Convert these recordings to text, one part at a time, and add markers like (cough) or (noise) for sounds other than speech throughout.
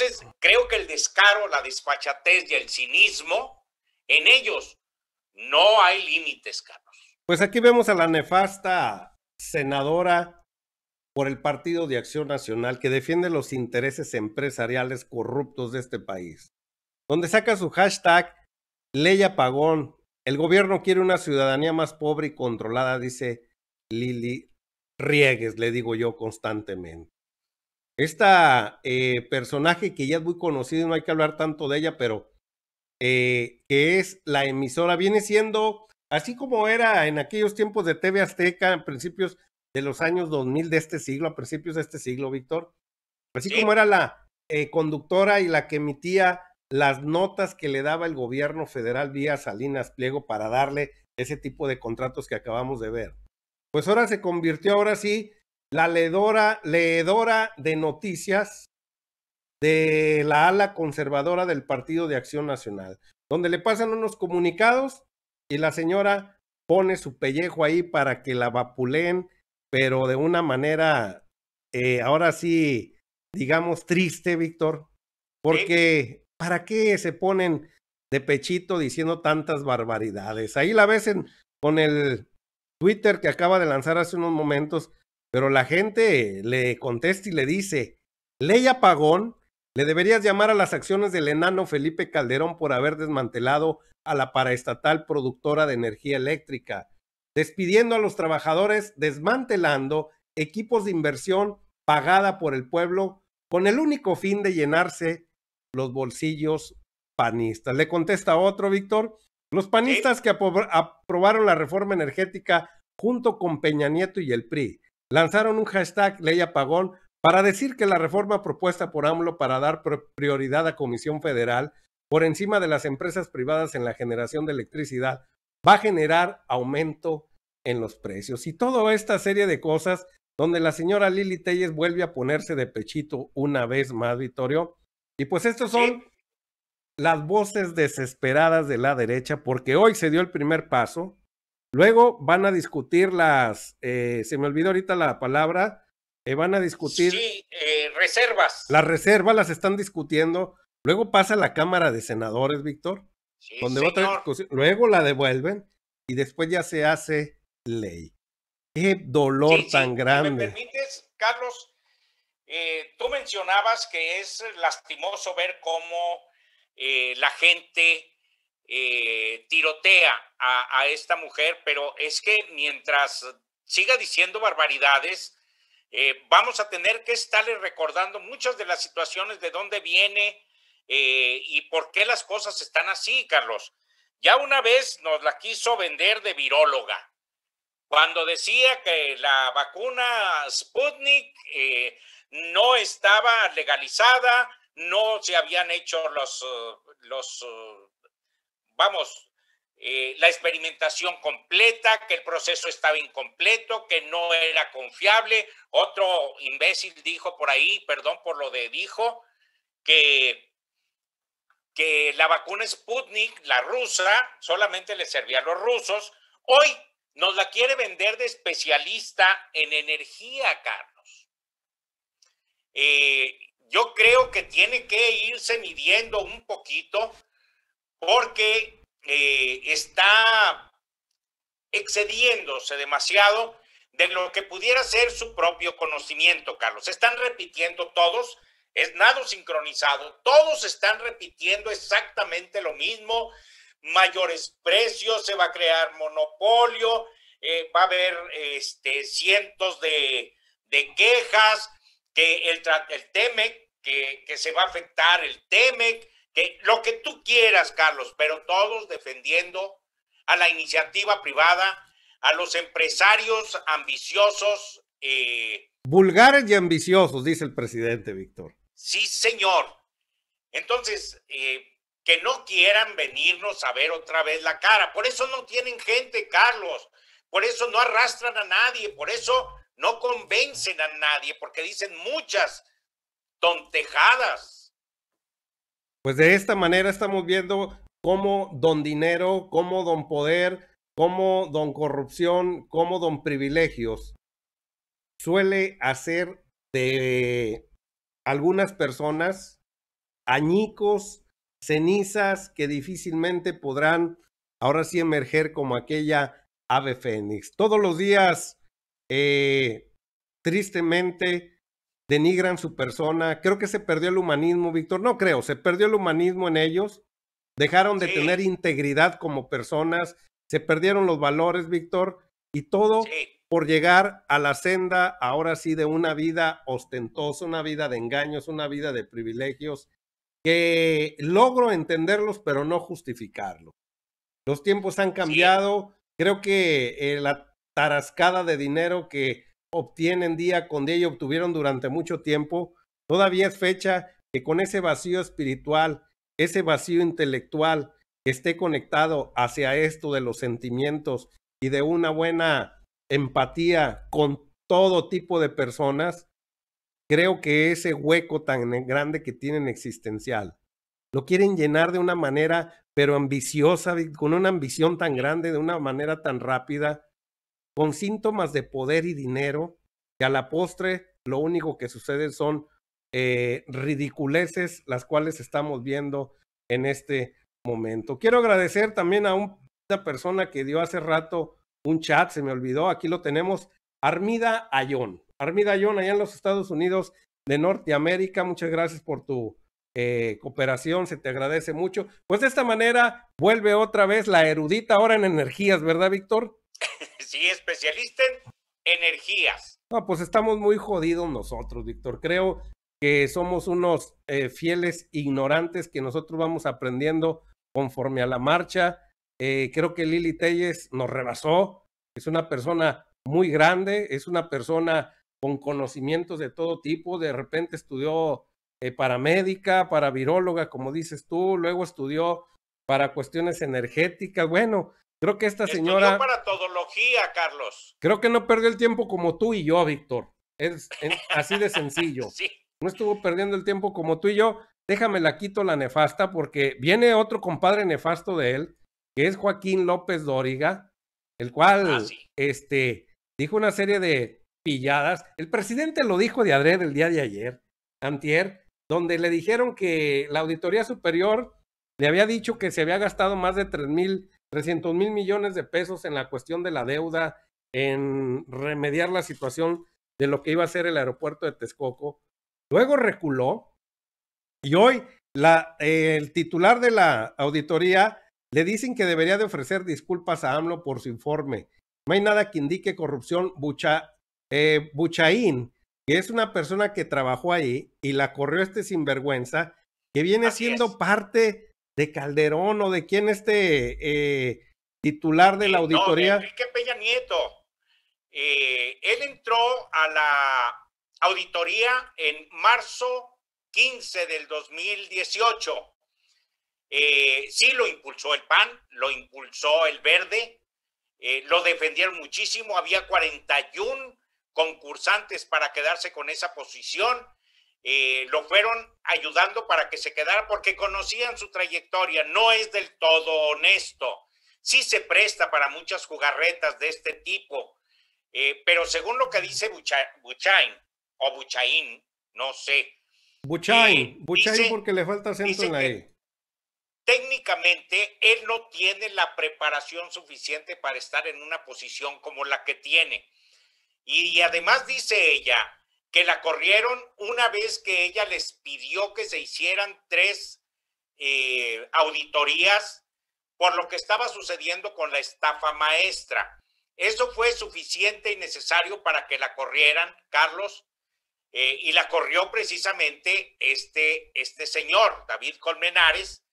Entonces, creo que el descaro, la desfachatez y el cinismo en ellos no hay límites, Carlos. Pues aquí vemos a la nefasta senadora por el Partido de Acción Nacional que defiende los intereses empresariales corruptos de este país, donde saca su hashtag Ley Apagón. El gobierno quiere una ciudadanía más pobre y controlada, dice Lili Riegues, le digo yo constantemente. Esta eh, personaje que ya es muy conocida y no hay que hablar tanto de ella, pero eh, que es la emisora, viene siendo, así como era en aquellos tiempos de TV Azteca, en principios de los años 2000 de este siglo, a principios de este siglo, Víctor, así como era la eh, conductora y la que emitía las notas que le daba el gobierno federal vía Salinas Pliego para darle ese tipo de contratos que acabamos de ver. Pues ahora se convirtió ahora sí la leedora, leedora de noticias de la ala conservadora del Partido de Acción Nacional, donde le pasan unos comunicados y la señora pone su pellejo ahí para que la vapuleen, pero de una manera, eh, ahora sí, digamos, triste, Víctor, porque ¿para qué se ponen de pechito diciendo tantas barbaridades? Ahí la ves en, con el Twitter que acaba de lanzar hace unos momentos, pero la gente le contesta y le dice, ley apagón, le deberías llamar a las acciones del enano Felipe Calderón por haber desmantelado a la paraestatal productora de energía eléctrica, despidiendo a los trabajadores, desmantelando equipos de inversión pagada por el pueblo con el único fin de llenarse los bolsillos panistas. Le contesta otro, Víctor. Los panistas que aprobaron la reforma energética junto con Peña Nieto y el PRI lanzaron un hashtag ley apagón para decir que la reforma propuesta por AMLO para dar prioridad a Comisión Federal por encima de las empresas privadas en la generación de electricidad va a generar aumento en los precios y toda esta serie de cosas donde la señora Lili Telles vuelve a ponerse de pechito una vez más, Vittorio. Y pues estos son las voces desesperadas de la derecha porque hoy se dio el primer paso Luego van a discutir las, eh, se me olvidó ahorita la palabra, eh, van a discutir. Sí, eh, reservas. Las reservas las están discutiendo. Luego pasa la Cámara de Senadores, Víctor, sí, donde Luego la devuelven y después ya se hace ley. Qué dolor tan grande. ¿Me permites, Carlos? tú mencionabas que es lastimoso ver cómo la gente eh, tirotea a, esta mujer, pero es que mientras siga diciendo barbaridades, eh, vamos a tener que estarle recordando muchas de las situaciones de dónde viene eh, y por qué las cosas están así, Carlos. Ya una vez nos la quiso vender de viróloga, cuando decía que la vacuna Sputnik no estaba legalizada, no se habían hecho los, los vamos, eh, la experimentación completa, que el proceso estaba incompleto, que no era confiable. Otro imbécil dijo por ahí, perdón por lo de dijo, que, que la vacuna Sputnik, la rusa, solamente le servía a los rusos. Hoy nos la quiere vender de especialista en energía, Carlos. Eh, yo creo que tiene que irse midiendo un poquito porque eh, está excediéndose demasiado de lo que pudiera ser su propio conocimiento, Carlos. están repitiendo todos, es nada sincronizado, todos están repitiendo exactamente lo mismo, mayores precios, se va a crear monopolio, eh, va a haber este, cientos de, de quejas, que el, el TEMEC, que, que, se va a afectar el TEMEC, lo que tú quieras, Carlos, pero todos defendiendo a la iniciativa privada, a los empresarios ambiciosos. Eh, Vulgares y ambiciosos, dice el presidente, Víctor. Sí, señor. Entonces, eh, que no quieran venirnos a ver otra vez la cara. Por eso no tienen gente, Carlos. Por eso no arrastran a nadie. Por eso no convencen a nadie, porque dicen muchas tontejadas. Pues de esta manera estamos viendo cómo don dinero, cómo don poder, cómo don corrupción, cómo don privilegios suele hacer de algunas personas añicos, cenizas que difícilmente podrán ahora sí emerger como aquella ave fénix. Todos los días, eh, tristemente, denigran su persona. Creo que se perdió el humanismo, Víctor. No creo, se perdió el humanismo en ellos. Dejaron de tener integridad como personas, se perdieron los valores, Víctor, y todo por llegar a la senda ahora sí de una vida ostentosa, una vida de engaños, una vida de privilegios, que logro entenderlos, pero no justificarlo Los tiempos han cambiado, creo que eh, la tarascada de dinero que obtienen día con día y obtuvieron durante mucho tiempo, todavía es fecha que con ese vacío espiritual, ese vacío intelectual, esté conectado hacia esto de los sentimientos y de una buena empatía con todo tipo de personas, creo que ese hueco tan grande que tienen existencial, lo quieren llenar de una manera, pero ambiciosa, con una ambición tan grande, de una manera tan rápida, con síntomas de poder y dinero, y a la postre lo único que sucede son eh, ridiculeces las cuales estamos viendo en este momento. Quiero agradecer también a una persona que dio hace rato un chat, se me olvidó, aquí lo tenemos, Armida Ayón. Armida Ayón, allá en los Estados Unidos de Norteamérica, muchas gracias por tu eh, cooperación, se te agradece mucho. Pues de esta manera vuelve otra vez la erudita ahora en energías, ¿verdad, Víctor? (laughs) sí, especialista en energías. No, pues estamos muy jodidos nosotros, Víctor. Creo que somos unos eh, fieles ignorantes que nosotros vamos aprendiendo conforme a la marcha. Eh, creo que Lili Telles nos rebasó. Es una persona muy grande, es una persona con conocimientos de todo tipo. De repente estudió eh, para médica, para viróloga, como dices tú, luego estudió para cuestiones energéticas. Bueno, Creo que esta señora. para todología, Carlos. Creo que no perdió el tiempo como tú y yo, Víctor. Es así de sencillo. (laughs) sí. No estuvo perdiendo el tiempo como tú y yo. Déjame la quito la nefasta porque viene otro compadre nefasto de él, que es Joaquín López Dóriga, el cual ah, este, dijo una serie de pilladas. El presidente lo dijo de adrede el día de ayer, antier, donde le dijeron que la Auditoría Superior le había dicho que se había gastado más de 3 mil 300 mil millones de pesos en la cuestión de la deuda, en remediar la situación de lo que iba a ser el aeropuerto de Texcoco. Luego reculó y hoy eh, el titular de la auditoría le dicen que debería de ofrecer disculpas a AMLO por su informe. No hay nada que indique corrupción Bucha, eh, Buchaín, que es una persona que trabajó ahí y la corrió este sinvergüenza, que viene siendo parte de Calderón o de quién este eh, titular de la auditoría. Eh, no, de Enrique Peña Nieto. Eh, él entró a la auditoría en marzo 15 del 2018. Eh, sí lo impulsó el PAN, lo impulsó el Verde, lo defendieron muchísimo, había 41 concursantes para quedarse con esa posición, eh, lo fueron ayudando para que se quedara porque conocían su trayectoria. No es del todo honesto. Sí se presta para muchas jugarretas de este tipo, eh, pero según lo que dice Buchain o Buchain, no sé. Buchain, eh, porque le falta acento en la e. Técnicamente, él no tiene la preparación suficiente para estar en una posición como la que tiene. y además dice ella, que la corrieron una vez que ella les pidió que se hicieran tres eh, auditorías por lo que estaba sucediendo con la estafa maestra. Eso fue suficiente y necesario para que la corrieran, Carlos, eh, y la corrió precisamente este, este señor, David Colmenares,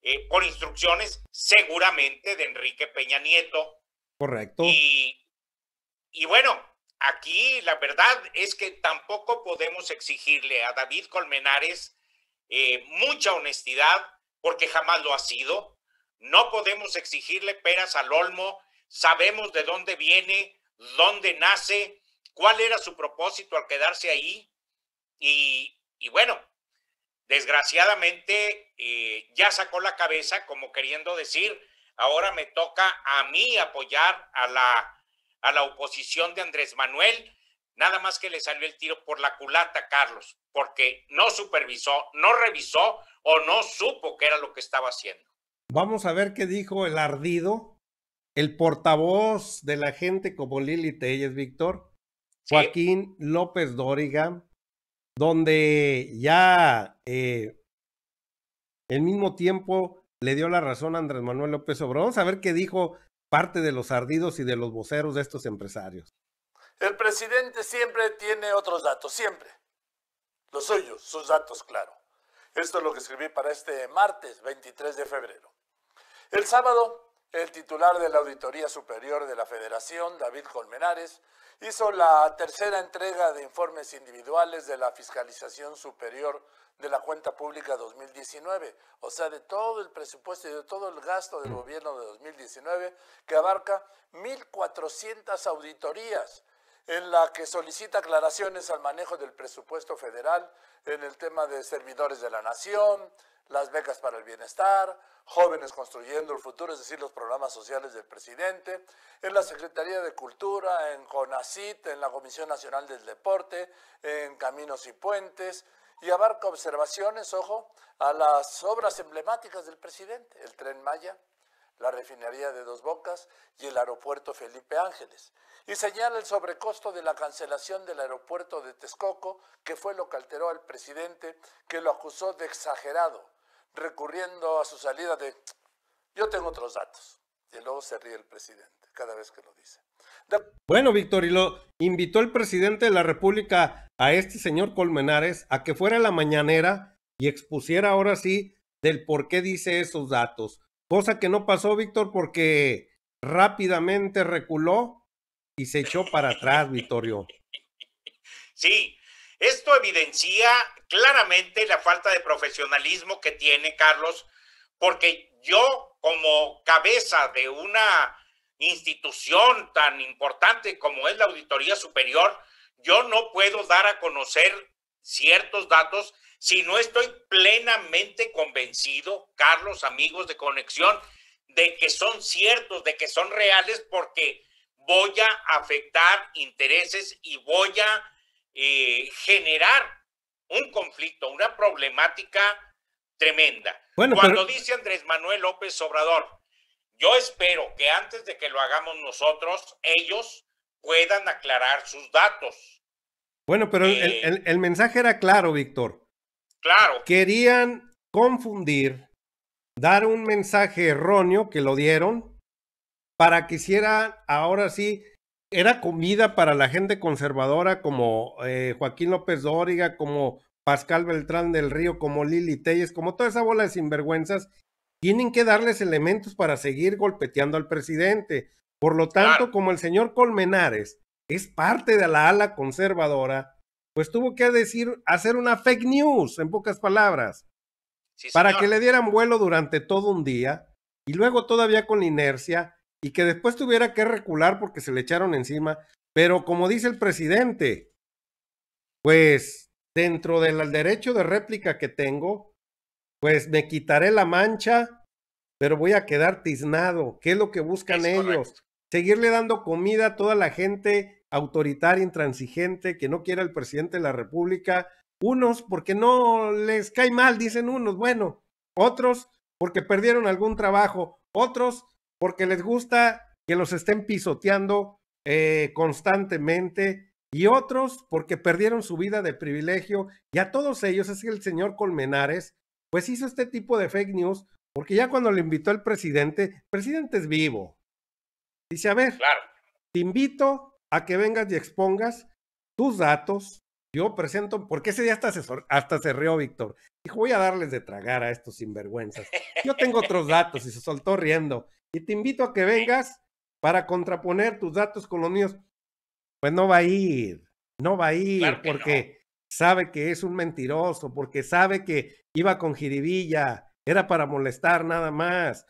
con eh, por instrucciones seguramente de Enrique Peña Nieto. Correcto. y bueno, aquí la verdad es que tampoco podemos exigirle a David Colmenares eh, mucha honestidad, porque jamás lo ha sido. No podemos exigirle peras al olmo. Sabemos de dónde viene, dónde nace, cuál era su propósito al quedarse ahí. Y, bueno, desgraciadamente eh, ya sacó la cabeza como queriendo decir, ahora me toca a mí apoyar a la a la oposición de Andrés Manuel, nada más que le salió el tiro por la culata, Carlos, porque no supervisó, no revisó o no supo qué era lo que estaba haciendo. Vamos a ver qué dijo el ardido, el portavoz de la gente como Lili es Víctor, Joaquín López Dóriga, donde ya eh, el mismo tiempo le dio la razón a Andrés Manuel López Obrador. Vamos a ver qué dijo parte de los ardidos y de los voceros de estos empresarios. El presidente siempre tiene otros datos, siempre. Los suyos, sus datos, claro. Esto es lo que escribí para este martes 23 de febrero. El sábado el titular de la Auditoría Superior de la Federación, David Colmenares, hizo la tercera entrega de informes individuales de la Fiscalización Superior de la Cuenta Pública 2019, o sea, de todo el presupuesto y de todo el gasto del gobierno de 2019, que abarca 1.400 auditorías en la que solicita aclaraciones al manejo del presupuesto federal en el tema de servidores de la nación, las becas para el bienestar, jóvenes construyendo el futuro, es decir, los programas sociales del presidente, en la Secretaría de Cultura, en CONACIT, en la Comisión Nacional del Deporte, en Caminos y Puentes, y abarca observaciones, ojo, a las obras emblemáticas del presidente, el tren Maya, la refinería de Dos Bocas y el aeropuerto Felipe Ángeles y señala el sobrecosto de la cancelación del aeropuerto de Texcoco, que fue lo que alteró al presidente, que lo acusó de exagerado, recurriendo a su salida de yo tengo otros datos. Y luego se ríe el presidente cada vez que lo dice. Bueno, Víctor, y lo invitó el presidente de la República a este señor Colmenares a que fuera a la mañanera y expusiera ahora sí del por qué dice esos datos. Cosa que no pasó, Víctor, porque rápidamente reculó y se echó para atrás, Vittorio. Sí, esto evidencia claramente la falta de profesionalismo que tiene Carlos, porque yo como cabeza de una institución tan importante como es la Auditoría Superior, yo no puedo dar a conocer ciertos datos si no estoy plenamente convencido, Carlos, amigos de conexión, de que son ciertos, de que son reales, porque voy a afectar intereses y voy a eh, generar un conflicto, una problemática tremenda. Cuando dice Andrés Manuel López Obrador, yo espero que antes de que lo hagamos nosotros, ellos puedan aclarar sus datos. Bueno, pero el, eh, mensaje era claro, Víctor. Claro. Querían confundir, dar un mensaje erróneo que lo dieron, para que hiciera ahora sí, era comida para la gente conservadora como eh, Joaquín López Dóriga, como Pascal Beltrán del Río, como Lili Telles, como toda esa bola de sinvergüenzas, tienen que darles elementos para seguir golpeteando al presidente. Por lo tanto, como el señor Colmenares es parte de la ala conservadora, pues tuvo que decir, hacer una fake news, en pocas palabras, para que le dieran vuelo durante todo un día y luego todavía con la inercia y que después tuviera que recular porque se le echaron encima. Pero como dice el presidente, pues dentro del derecho de réplica que tengo, pues me quitaré la mancha, pero voy a quedar tiznado. ¿Qué es lo que buscan ellos? Seguirle dando comida a toda la gente autoritaria, intransigente, que no quiera al presidente de la República. Unos porque no les cae mal, dicen unos, bueno, otros porque perdieron algún trabajo, otros porque les gusta que los estén pisoteando eh, constantemente y otros porque perdieron su vida de privilegio y a todos ellos es que el señor Colmenares pues hizo este tipo de fake news porque ya cuando le invitó el presidente, presidente es vivo. Dice, a ver, te invito a que vengas y expongas tus datos. Yo presento, porque ese día hasta se rió Víctor. Dijo, voy a darles de tragar a estos sinvergüenzas. Yo tengo otros datos y se soltó riendo y te invito a que vengas para contraponer tus datos con los míos. Pues no va a ir, no va a ir porque sabe que es un mentiroso, porque sabe que iba con jiribilla, era para molestar nada más,